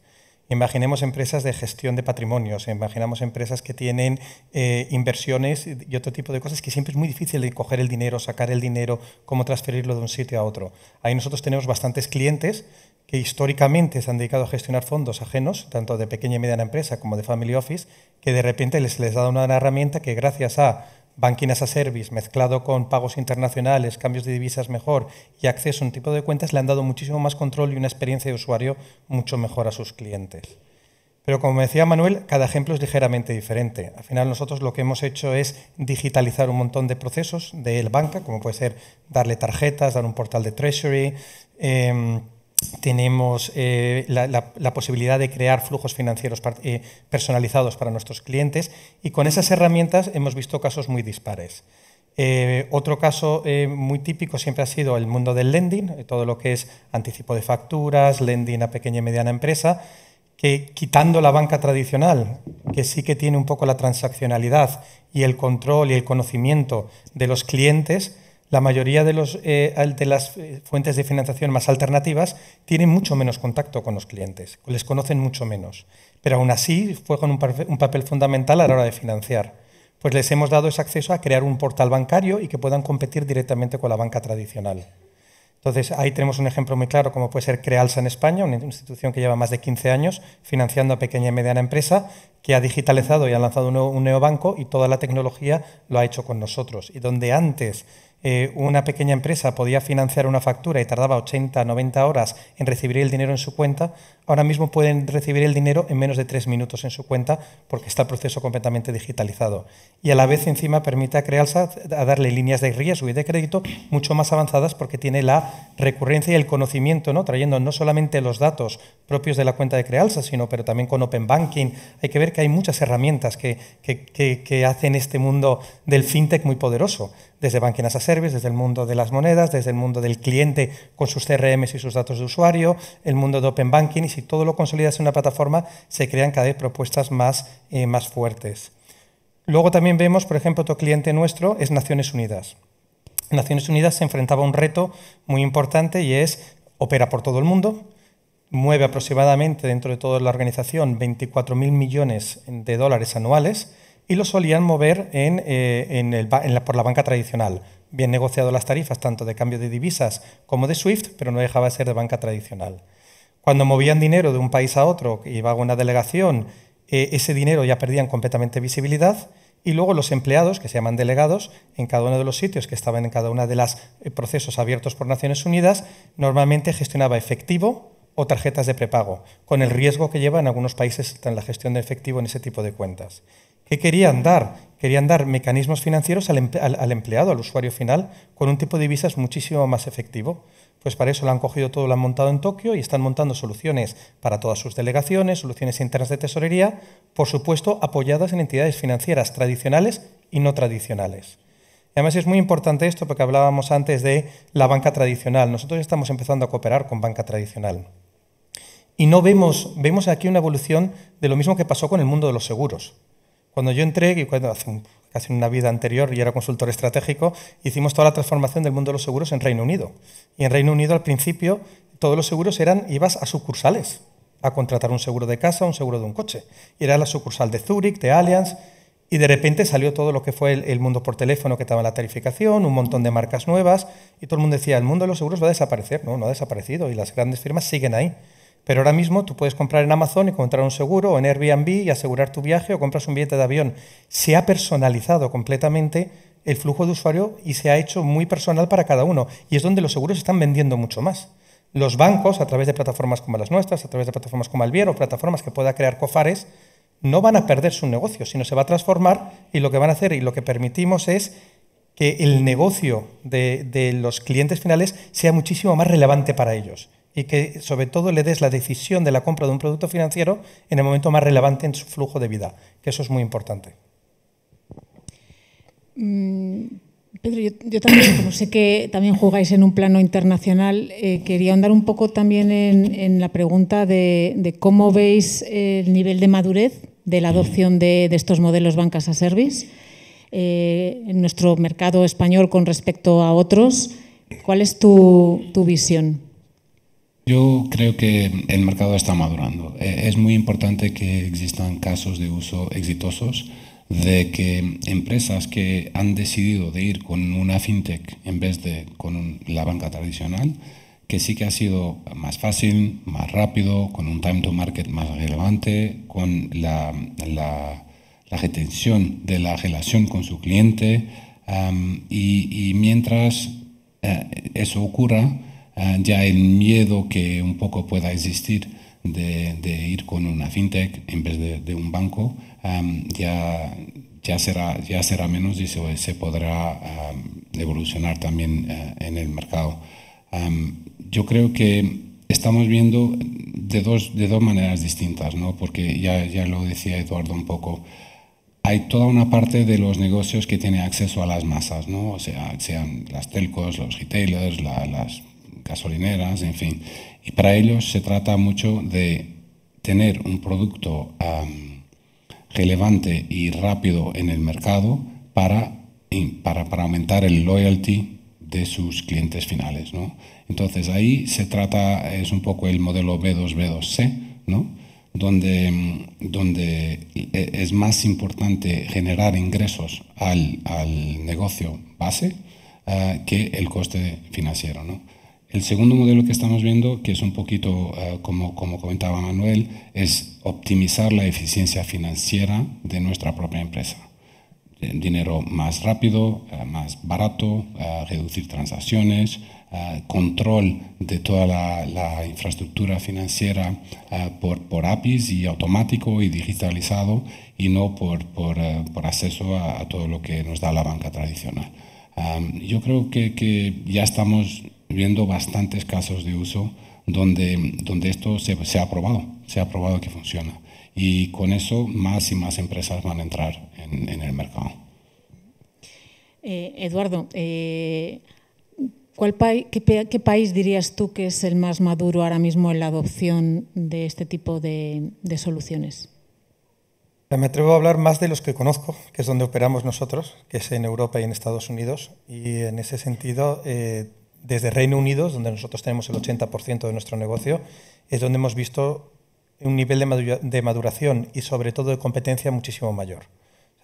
Speaker 5: Imaginemos empresas de gestión de patrimonios, imaginamos empresas que tienen eh, inversiones y otro tipo de cosas que siempre es muy difícil de coger el dinero, sacar el dinero, cómo transferirlo de un sitio a otro. Ahí nosotros tenemos bastantes clientes que históricamente se han dedicado a gestionar fondos ajenos, tanto de pequeña y mediana empresa como de family office, que de repente les, les da una herramienta que gracias a banking as a service mezclado con pagos internacionales, cambios de divisas mejor y acceso a un tipo de cuentas, le han dado muchísimo más control y una experiencia de usuario mucho mejor a sus clientes. Pero como decía Manuel, cada ejemplo es ligeramente diferente. Al final nosotros lo que hemos hecho es digitalizar un montón de procesos de el banca, como puede ser darle tarjetas, dar un portal de treasury, em, tenemos eh, la, posibilidad de crear flujos financieros eh, personalizados para nuestros clientes y con esas herramientas hemos visto casos muy dispares. Eh, otro caso muy típico siempre ha sido el mundo del lending, todo lo que es anticipo de facturas, lending a pequeña y mediana empresa, que quitando la banca tradicional, que sí que tiene un poco la transaccionalidad y el control y el conocimiento de los clientes, la mayoría de, eh, las eh, fuentes de financiación más alternativas tienen mucho menos contacto con los clientes, les conocen mucho menos, pero aún así juegan un, papel fundamental a la hora de financiar. Pues les hemos dado ese acceso a crear un portal bancario y que puedan competir directamente con la banca tradicional. Entonces, ahí tenemos un ejemplo muy claro, como puede ser Crealsa en España, una institución que lleva más de 15 años financiando a pequeña y mediana empresa, que ha digitalizado y ha lanzado un nuevo, banco y toda la tecnología lo ha hecho con nosotros. Y donde antes eh, una pequeña empresa podía financiar una factura y tardaba 80, 90 horas en recibir el dinero en su cuenta, ahora mismo pueden recibir el dinero en menos de tres minutos en su cuenta porque está el proceso completamente digitalizado. Y a la vez encima permite a Crealsa a darle líneas de riesgo y de crédito mucho más avanzadas porque tiene la recurrencia y el conocimiento, ¿no? trayendo no solamente los datos propios de la cuenta de Crealsa, sino pero también con Open Banking. Hay que ver que hay muchas herramientas que hacen este mundo del fintech muy poderoso desde Banking as a Service, desde el mundo de las monedas, desde el mundo del cliente con sus CRMs y sus datos de usuario, el mundo de Open Banking, y si todo lo consolidas en una plataforma, se crean cada vez propuestas más, eh, más fuertes. Luego también vemos, por ejemplo, otro cliente nuestro es Naciones Unidas. Naciones Unidas se enfrentaba a un reto muy importante y es opera por todo el mundo, mueve aproximadamente dentro de toda la organización 24.000 millones de dólares anuales, y lo solían mover eh, por la banca tradicional. Bien negociado las tarifas tanto de cambio de divisas como de SWIFT, pero no dejaba de ser de banca tradicional. Cuando movían dinero de un país a otro, iba a una delegación, eh, ese dinero ya perdían completamente visibilidad y luego los empleados, que se llaman delegados, en cada uno de los sitios que estaban en cada uno de los eh, procesos abiertos por Naciones Unidas, normalmente gestionaba efectivo o tarjetas de prepago, con el riesgo que lleva en algunos países en la gestión de efectivo en ese tipo de cuentas. ¿Qué querían dar? Querían dar mecanismos financieros al, empleado, al usuario final, con un tipo de divisas muchísimo más efectivo. Pues para eso lo han cogido todo, lo han montado en Tokio y están montando soluciones para todas sus delegaciones, soluciones internas de tesorería, por supuesto apoyadas en entidades financieras tradicionales y no tradicionales. Además es muy importante esto porque hablábamos antes de la banca tradicional. Nosotros estamos empezando a cooperar con banca tradicional. Y no vemos aquí una evolución de lo mismo que pasó con el mundo de los seguros. Cuando yo entré, y cuando hace casi una vida anterior, y era consultor estratégico, hicimos toda la transformación del mundo de los seguros en Reino Unido. Y en Reino Unido al principio todos los seguros eran, ibas a sucursales a contratar un seguro de casa, un seguro de un coche. Y era la sucursal de Zurich, de Allianz, y de repente salió todo lo que fue el, mundo por teléfono que estaba la tarificación, un montón de marcas nuevas, y todo el mundo decía, el mundo de los seguros va a desaparecer. No, no ha desaparecido, y las grandes firmas siguen ahí. Pero ahora mismo tú puedes comprar en Amazon y comprar un seguro o en Airbnb y asegurar tu viaje o compras un billete de avión. Se ha personalizado completamente el flujo de usuario y se ha hecho muy personal para cada uno. Y es donde los seguros están vendiendo mucho más. Los bancos, a través de plataformas como las nuestras, a través de plataformas como o plataformas que pueda crear Cofares, no van a perder su negocio, sino se va a transformar y lo que van a hacer y lo que permitimos es que el negocio de los clientes finales sea muchísimo más relevante para ellos y que sobre todo le des la decisión de la compra de un producto financiero en el momento más relevante en su flujo de vida, que eso es muy importante.
Speaker 2: Mm, Pedro, yo, también, como sé que también jugáis en un plano internacional, eh, quería ahondar un poco también en, la pregunta de, cómo veis el nivel de madurez de la adopción de, estos modelos bancas a service eh, en nuestro mercado español con respecto a otros. ¿Cuál es tu visión?
Speaker 4: Yo creo que el mercado está madurando. E, es muy importante que existan casos de uso exitosos de que empresas que han decidido de ir con una fintech en vez de con la banca tradicional, que sí que ha sido más fácil, más rápido, con un time to market más relevante, con la, la, retención de la relación con su cliente. y, mientras eh, eso ocurra, Ah, ya el miedo que un poco pueda existir de, ir con una fintech en vez de, un banco ya, ya, será, ya será menos y se, podrá evolucionar también eh, en el mercado. yo creo que estamos viendo de dos, de dos maneras distintas, porque ya, lo decía Eduardo un poco hay toda una parte de los negocios que tiene acceso a las masas, o sea, sean las telcos, los retailers, las gasolineras, en fin. Y para ellos se trata mucho de tener un producto relevante y rápido en el mercado para, aumentar el loyalty de sus clientes finales. Entonces ahí se trata, es un poco el modelo B2B2C, 2 c donde, mm, e, es más importante generar ingresos al, negocio base ah, que el coste financiero. ¿no? El segundo modelo que estamos viendo, que es un poquito eh, como, comentaba Manuel, es optimizar la eficiencia financiera de nuestra propia empresa. Eh, dinero más rápido, eh, más barato, reducir transacciones, control de toda la, infraestructura financiera por, APIs y automático y digitalizado y no por, acceso a, todo lo que nos da la banca tradicional. yo creo que ya estamos viendo bastantes casos de uso donde, donde esto se, ha probado, se ha probado que funciona. Y con eso más y más empresas van a entrar en, el mercado.
Speaker 2: Eh, Eduardo, eh, ¿cuál qué, país dirías tú que es el más maduro ahora mismo en la adopción de este tipo de, soluciones?
Speaker 5: Me atrevo a hablar más de los que conozco, que es donde operamos nosotros, que es en Europa y en Estados Unidos. Y en ese sentido, eh, desde Reino Unido, donde nosotros tenemos el 80% de nuestro negocio, es donde hemos visto un nivel de, maduración y sobre todo de competencia muchísimo mayor.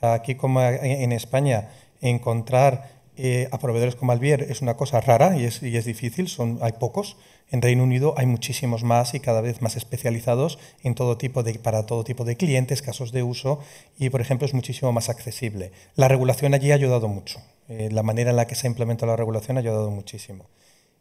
Speaker 5: aquí como en España, encontrar eh, a proveedores como Alvier es una cosa rara y es, y es difícil, son, hay pocos. En Reino Unido hay muchísimos más y cada vez más especializados en todo tipo de, para todo tipo de clientes, casos de uso y, por ejemplo, es muchísimo más accesible. La regulación allí ha ayudado mucho. Eh, la manera en la que se ha implementado la regulación ha ayudado muchísimo.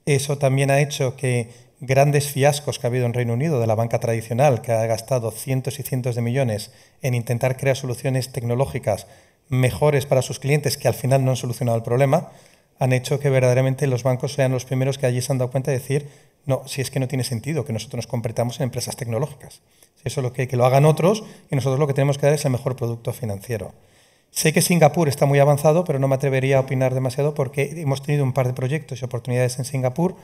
Speaker 5: Eso también ha hecho que grandes fiascos que ha habido en Reino Unido de la banca tradicional, que ha gastado cientos y cientos de millones en intentar crear soluciones tecnológicas mejores para sus clientes que al final no han solucionado el problema, han hecho que verdaderamente los bancos sean los primeros que allí se han dado cuenta de decir, no, si es que no tiene sentido que nosotros nos completamos en empresas tecnológicas. Si eso es lo que, que lo hagan otros y nosotros lo que tenemos que dar es el mejor producto financiero. Sé que Singapur está muy avanzado, pero no me atrevería a opinar demasiado porque hemos tenido un par de proyectos y oportunidades en Singapur,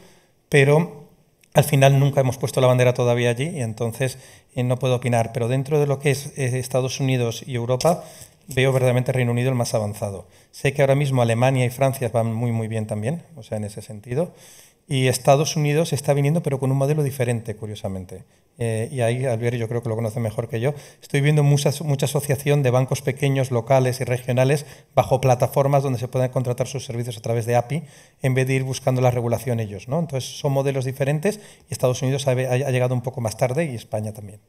Speaker 5: pero al final nunca hemos puesto la bandera todavía allí y entonces eh, no puedo opinar. Pero dentro de lo que es eh, Estados Unidos y Europa, veo verdaderamente Reino Unido el más avanzado. Sé que ahora mismo Alemania y Francia van muy, muy bien también, o sea, en ese sentido. Y Estados Unidos está viniendo, pero con un modelo diferente, curiosamente. Eh, y ahí Javier, yo creo que lo conoce mejor que yo. Estoy viendo mucha, mucha asociación de bancos pequeños, locales y regionales bajo plataformas donde se pueden contratar sus servicios a través de API en vez de ir buscando la regulación ellos. ¿no? Entonces son modelos diferentes y Estados Unidos ha llegado un poco más tarde y España también.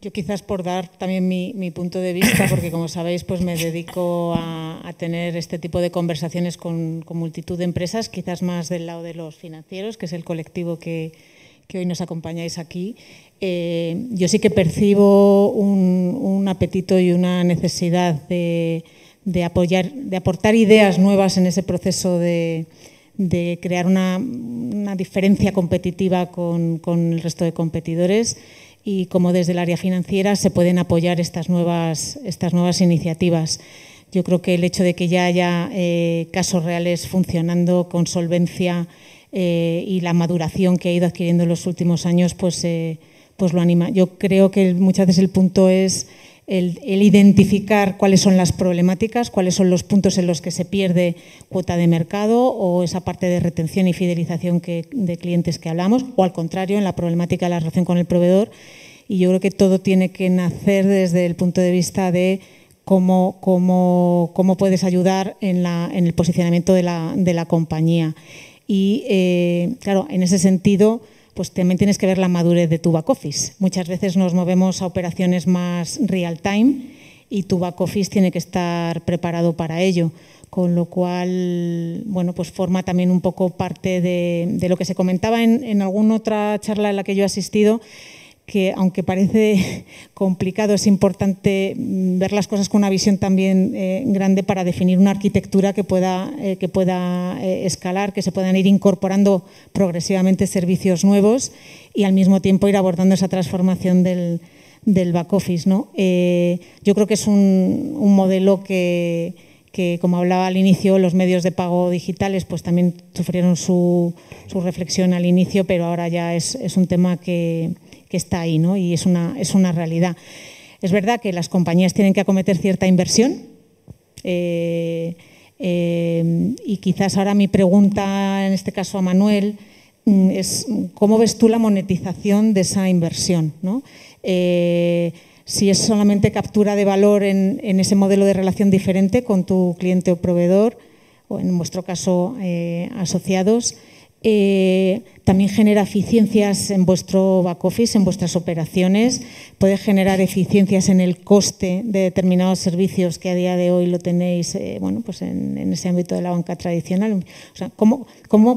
Speaker 2: Yo quizás por dar también mi, punto de vista, porque como sabéis, pues me dedico a, tener este tipo de conversaciones con, multitud de empresas, quizás más del lado de los financieros, que es el colectivo que, hoy nos acompañáis aquí. Eh, yo sí que percibo un, apetito y una necesidad de, apoyar, de aportar ideas nuevas en ese proceso de, crear una, diferencia competitiva con el resto de competidores y cómo desde el área financiera se pueden apoyar estas nuevas, estas nuevas iniciativas. Yo creo que el hecho de que ya haya eh, casos reales funcionando con solvencia eh, y la maduración que ha ido adquiriendo en los últimos años, pues, eh, pues lo anima. Yo creo que muchas veces el punto es el, identificar cuáles son las problemáticas, cuáles son los puntos en los que se pierde cuota de mercado o esa parte de retención y fidelización de clientes que hablamos, o al contrario, en la problemática de la relación con el proveedor. Y yo creo que todo tiene que nacer desde el punto de vista de cómo, cómo, cómo puedes ayudar en, el posicionamiento de la, de la compañía. Y eh, claro, en ese sentido pues también tienes que ver la madurez de tu back office. Muchas veces nos movemos a operaciones más real time y tu back office tiene que estar preparado para ello. Con lo cual, bueno, pues forma también un poco parte de, lo que se comentaba en, en alguna otra charla en la que yo he asistido, que aunque parece <laughs> complicado, es importante mm, ver las cosas con una visión también eh, grande para definir una arquitectura que pueda, eh, que pueda eh, escalar, que se puedan ir incorporando progresivamente servicios nuevos y al mismo tiempo ir abordando esa transformación del, back office. ¿no? yo creo que es un, modelo que, como hablaba al inicio, los medios de pago digitales pues también sufrieron su, reflexión al inicio, pero ahora ya es un tema que que está ahí y es una, es una realidad. Es verdad que las compañías tienen que acometer cierta inversión. Eh, eh, y quizás ahora mi pregunta, en este caso a Manuel, mm, es cómo ves tú la monetización de esa inversión. Eh, si es solamente captura de valor en, en, ese modelo de relación diferente con tu cliente o proveedor, o en vuestro caso asociados también genera eficiencias en vuestro back office, en vuestras operaciones. Puede generar eficiencias en el coste de determinados servicios que a día de hoy lo tenéis eh, bueno, pues en, ese ámbito de la banca tradicional. ¿cómo,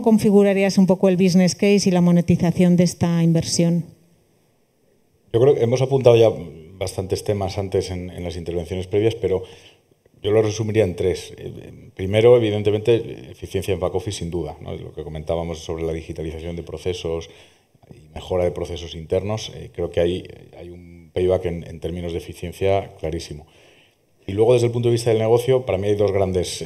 Speaker 2: configurarías un poco el business case y la monetización de esta inversión?
Speaker 3: Yo creo que hemos apuntado ya bastantes temas antes en las intervenciones previas, pero yo lo resumiría en tres. Eh, primero, evidentemente, eficiencia en back office, sin duda. Lo que comentábamos sobre la digitalización de procesos y mejora de procesos internos, eh, creo que eh, hay, un payback en, términos de eficiencia clarísimo. Y luego, desde el punto de vista del negocio, para mí hay dos grandes,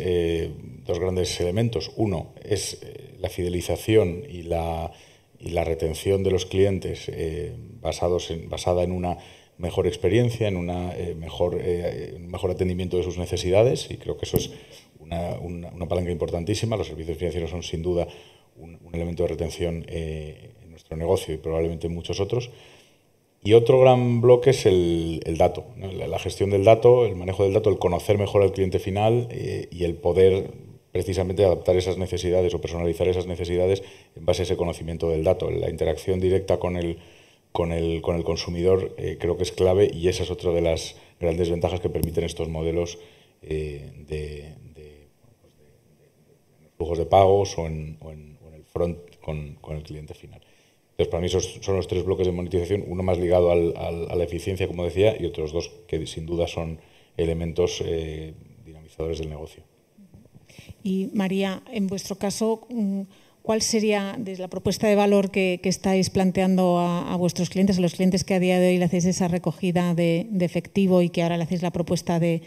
Speaker 3: dos grandes elementos. Uno es la fidelización y la, retención de los clientes basados en, basada en una mejor experiencia, en un eh, mejor, eh, mejor atendimiento de sus necesidades y creo que eso es una, palanca importantísima. Los servicios financieros son sin duda un, elemento de retención eh, en nuestro negocio y probablemente en muchos otros. Y otro gran bloque es el, dato, la, la, gestión del dato, el manejo del dato, el conocer mejor al cliente final y el poder precisamente adaptar esas necesidades o personalizar esas necesidades en base a ese conocimiento del dato, la interacción directa con el con el, con el consumidor eh, creo que es clave y esa es otra de las grandes ventajas que permiten estos modelos eh, de, flujos de pagos o en, el front con, el cliente final. Entonces, para mí esos son los tres bloques de monetización, uno más ligado a la eficiencia, como decía, y otros dos que sin duda son elementos eh, dinamizadores del negocio.
Speaker 2: Y María, en vuestro caso... Mm, ¿Cuál sería desde la propuesta de valor que, estáis planteando a, vuestros clientes, a los clientes que a día de hoy le hacéis esa recogida de, efectivo y que ahora le hacéis la propuesta de,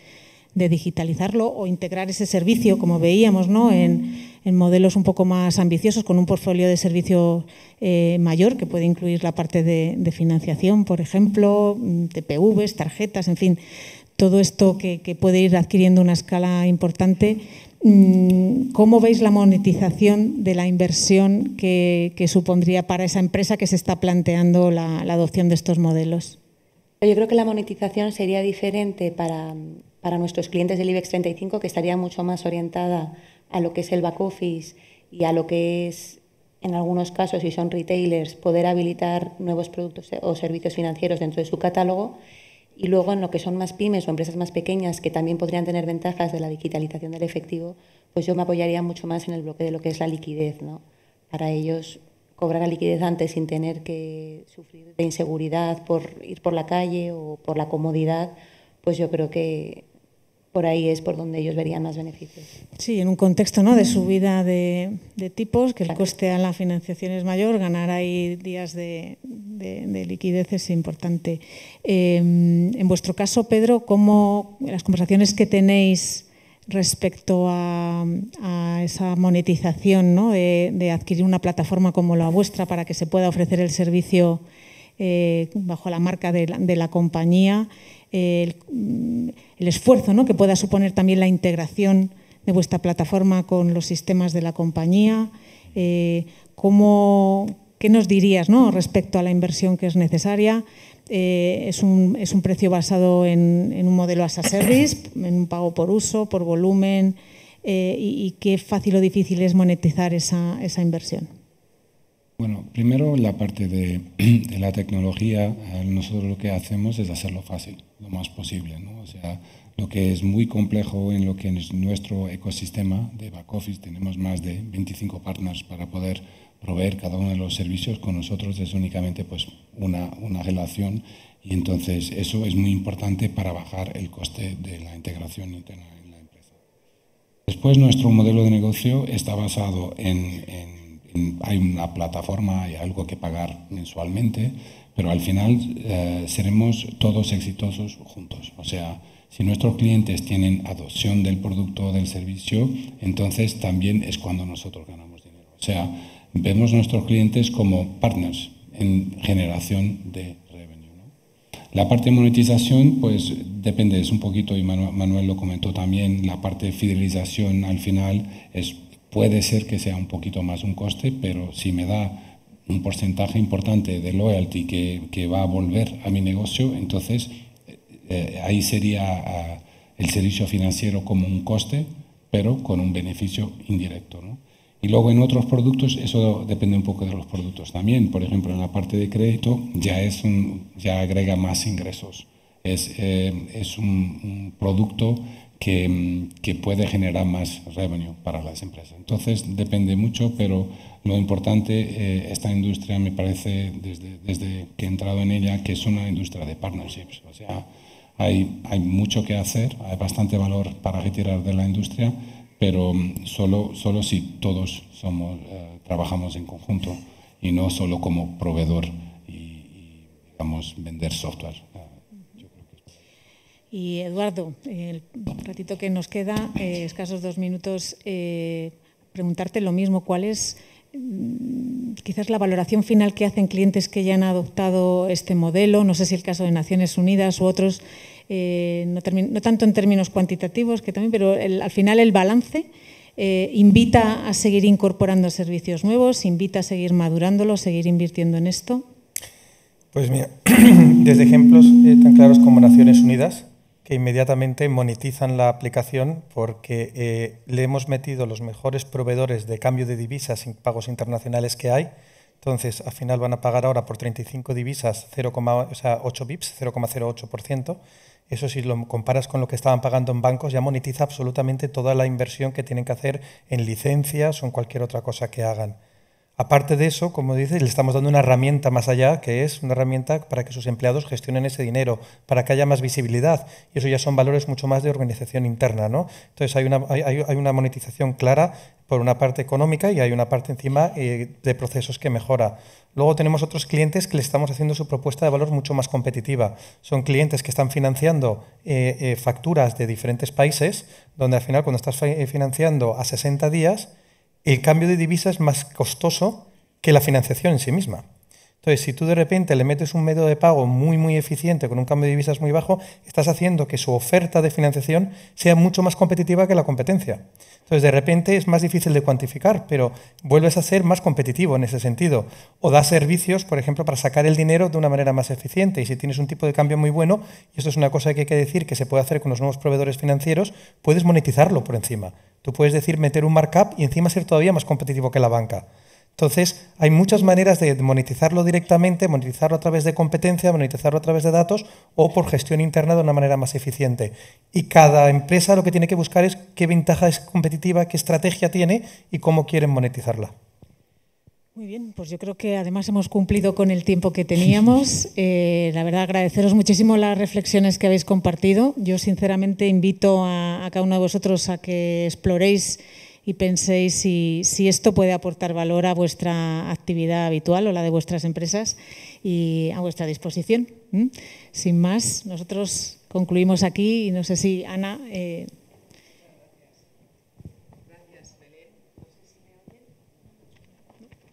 Speaker 2: digitalizarlo o integrar ese servicio, como veíamos, ¿no? en, modelos un poco más ambiciosos, con un portfolio de servicio eh, mayor, que puede incluir la parte de, financiación, por ejemplo, TPVs, tarjetas, en fin, todo esto que, que puede ir adquiriendo una escala importante Mm, ¿Cómo veis la monetización de la inversión que, supondría para esa empresa que se está planteando la, adopción de estos modelos?
Speaker 6: Yo creo que la monetización sería diferente para, para, nuestros clientes del IBEX 35, que estaría mucho más orientada a lo que es el back office y a lo que es, en algunos casos, si son retailers, poder habilitar nuevos productos o servicios financieros dentro de su catálogo y luego en lo que son más pymes o empresas más pequeñas que también podrían tener ventajas de la digitalización del efectivo, pues yo me apoyaría mucho más en el bloque de lo que es la liquidez, ¿no? Para ellos cobrar la liquidez antes sin tener que sufrir de inseguridad por ir por la calle o por la comodidad, pues yo creo que por ahí es por donde ellos verían más beneficios.
Speaker 2: Sí, en un contexto ¿no? de subida mm. de, tipos, que el coste a la financiación es mayor, ganar ahí días de, liquidez es importante. Em, en vuestro caso, Pedro, ¿cómo las conversaciones que tenéis respecto a, esa monetización ¿no? de, adquirir una plataforma como la vuestra para que se pueda ofrecer el servicio eh, bajo la marca de la compañía? Mm, el, esfuerzo ¿no? que pueda suponer también la integración de vuestra plataforma con los sistemas de la compañía. Eh, ¿Qué nos dirías ¿no? respecto a la inversión que es necesaria? Eh, es, un, precio basado en, un modelo as a service, <coughs> en un pago por uso, por volumen, eh, y, qué fácil o difícil es monetizar esa inversión.
Speaker 4: Bueno, primero la parte de, <clears throat> la tecnología, nosotros lo que hacemos es hacerlo fácil, lo más posible. O sea, lo que es muy complejo en lo que es nuestro ecosistema de back office, tenemos más de 25 partners para poder proveer cada uno de los servicios, con nosotros es únicamente pues, una, una relación y entonces eso es muy importante para bajar el coste de la integración interna en la empresa. Después nuestro modelo de negocio está basado en, en hay una plataforma, hay algo que pagar mensualmente, pero al final eh, seremos todos exitosos juntos. O sea, si nuestros clientes tienen adopción del producto o del servicio, entonces también es cuando nosotros ganamos dinero. O sea, vemos nuestros clientes como partners en generación de revenue. La parte de monetización, pues depende, es un poquito, y Manuel, Manuel lo comentó también, la parte de fidelización al final es Puede ser que sea un poquito más un coste, pero si me da un porcentaje importante de loyalty que, que va a volver a mi negocio, entonces eh, eh, ahí sería ah, el servicio financiero como un coste, pero con un beneficio indirecto. ¿no? Y luego en otros productos, eso depende un poco de los productos también. Por ejemplo, en la parte de crédito ya, es un, ya agrega más ingresos. Es, eh, es un, un producto que, puede generar más revenue para las empresas. Entonces, depende mucho, pero lo importante, eh, esta industria me parece, desde, que he entrado en ella, que es una industria de partnerships. O sea, hay, hay mucho que hacer, hay bastante valor para retirar de la industria, pero mm, solo, solo si todos somos, eh, trabajamos en conjunto y no solo como proveedor y, y digamos, vender software.
Speaker 2: Y Eduardo, el ratito que nos queda, eh, escasos dos minutos, eh, preguntarte lo mismo, ¿cuál es mm, quizás la valoración final que hacen clientes que ya han adoptado este modelo? No sé si el caso de Naciones Unidas u otros, eh, no, tanto en términos cuantitativos que también, pero al final el balance invita a seguir incorporando servicios nuevos, invita a seguir madurándolo, seguir invirtiendo en esto.
Speaker 5: Pues mira, <clears throat> desde ejemplos tan claros como Naciones Unidas, que inmediatamente monetizan la aplicación porque eh, le hemos metido los mejores proveedores de cambio de divisas y pagos internacionales que hay. Entonces, al final van a pagar ahora por 35 divisas 0, o sea, 8 bips, 0,08%. Eso si lo comparas con lo que estaban pagando en bancos, ya monetiza absolutamente toda la inversión que tienen que hacer en licencias o en cualquier otra cosa que hagan. Aparte de eso, como dices, le estamos dando una herramienta más allá, que es una herramienta para que sus empleados gestionen ese dinero, para que haya más visibilidad. Y eso ya son valores mucho más de organización interna, ¿no? Entonces hay una, monetización clara por una parte económica y hay una parte encima eh, de procesos que mejora. Luego tenemos otros clientes que le estamos haciendo su propuesta de valor mucho más competitiva. Son clientes que están financiando eh, eh, facturas de diferentes países, donde al final cuando estás financiando a 60 días, el cambio de divisas es más costoso que la financiación en sí misma. Entonces, si tú de repente le metes un medio de pago muy, muy eficiente con un cambio de divisas muy bajo, estás haciendo que su oferta de financiación sea mucho más competitiva que la competencia. Entonces, de repente es más difícil de cuantificar, pero vuelves a ser más competitivo en ese sentido. O das servicios, por ejemplo, para sacar el dinero de una manera más eficiente. Y si tienes un tipo de cambio muy bueno, y esto es una cosa que hay que decir que se puede hacer con los nuevos proveedores financieros, puedes monetizarlo por encima. Tú puedes decir meter un markup y encima ser todavía más competitivo que la banca. Entonces, hay muchas maneras de monetizarlo directamente, monetizarlo a través de competencia, monetizarlo a través de datos o por gestión interna de una manera más eficiente. Y cada empresa lo que tiene que buscar es qué ventaja es competitiva, qué estrategia tiene y cómo quieren monetizarla.
Speaker 2: Muy bien, pues yo creo que además hemos cumplido con el tiempo que teníamos. <laughs> Eh, la verdad, agradeceros muchísimo las reflexiones que habéis compartido. Yo sinceramente invito a, a cada uno de vosotros a que exploréis y penséis si, esto puede aportar valor a vuestra actividad habitual o la de vuestras empresas y a vuestra disposición. Sin más, nosotros concluimos aquí y no sé si Ana. Eh,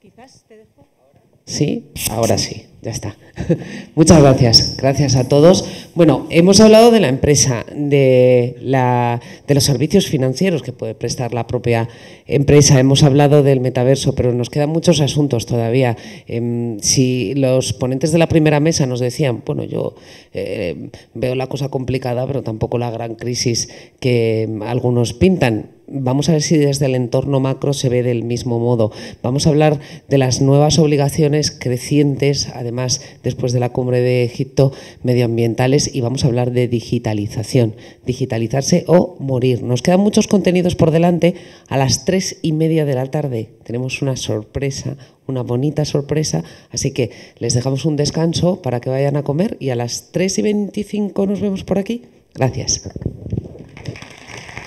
Speaker 1: quizás te Sí, ahora sí, ya está. <laughs> Muchas gracias, gracias a todos. Bueno, hemos hablado de la empresa, de, la, de los servicios financieros que puede prestar la propia empresa, hemos hablado del metaverso, pero nos quedan muchos asuntos todavía. Em, si los ponentes de la primera mesa nos decían, bueno, yo eh, veo la cosa complicada, pero tampoco la gran crisis que em, algunos pintan, vamos a ver si desde el entorno macro se ve del mismo modo. Vamos a hablar de las nuevas obligaciones crecientes, además después de la cumbre de Egipto medioambientales y vamos a hablar de digitalización, digitalizarse o morir. Nos quedan muchos contenidos por delante. A las tres y media de la tarde tenemos una sorpresa, una bonita sorpresa, así que les dejamos un descanso para que vayan a comer y a las tres y veinticinco nos vemos por aquí. Gracias.